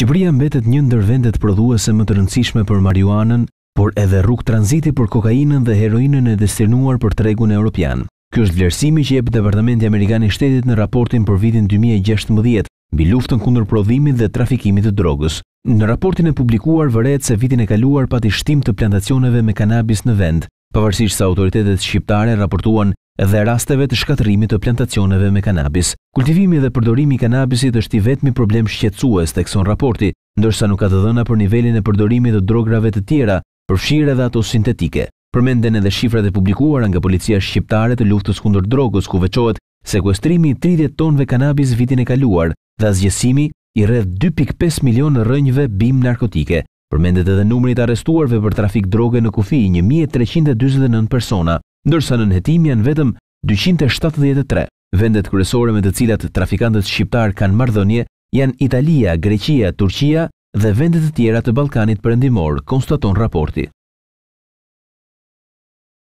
Shqipëria mbetet një ndër vendet prodhuese më të rëndësishme për marijuanën, por edhe rrugë tranziti për kokainën dhe heroinën e destinuar për tregun evropian. Ky është vlerësimi që jep Departamenti Amerikan i Shtetit në raportin për vitin 2016 mbi luftën kundër prodhimit dhe trafikimit të drogës. Në raportin e publikuar vërehet se vitin e kaluar pati shtim të plantacioneve me kanabis në vend pavarësisht sa autoritetet shqiptare raportuan edhe rasteve të shkatërimit të plantacioneve me kanabis. Kultivimi dhe përdorimi i kanabisit është i vetmi problem shqetësues të ekson raporti, ndërsa nuk ka të dhëna për nivelin e përdorimit të drograve të tjera, përfshire dhe ato sintetike. Përmenden edhe shifrat e publikuar nga policia shqiptare të luftës kundër drogës, ku veqohet sekuestrimi 30 tonëve kanabis vitin e kaluar dhe azgjesimi i rreth 2.5 milion rënjve bim narkotike. Përmendet edhe numrit arestuarve për trafik droge në kufi 1.329 persona, ndërsa në nëhetim janë vetëm 273. Vendet kërësore me të cilat trafikantët shqiptar kanë mardhënje janë Italia, Greqia, Turqia dhe vendet të tjera të Balkanit përëndimor, konstaton raporti.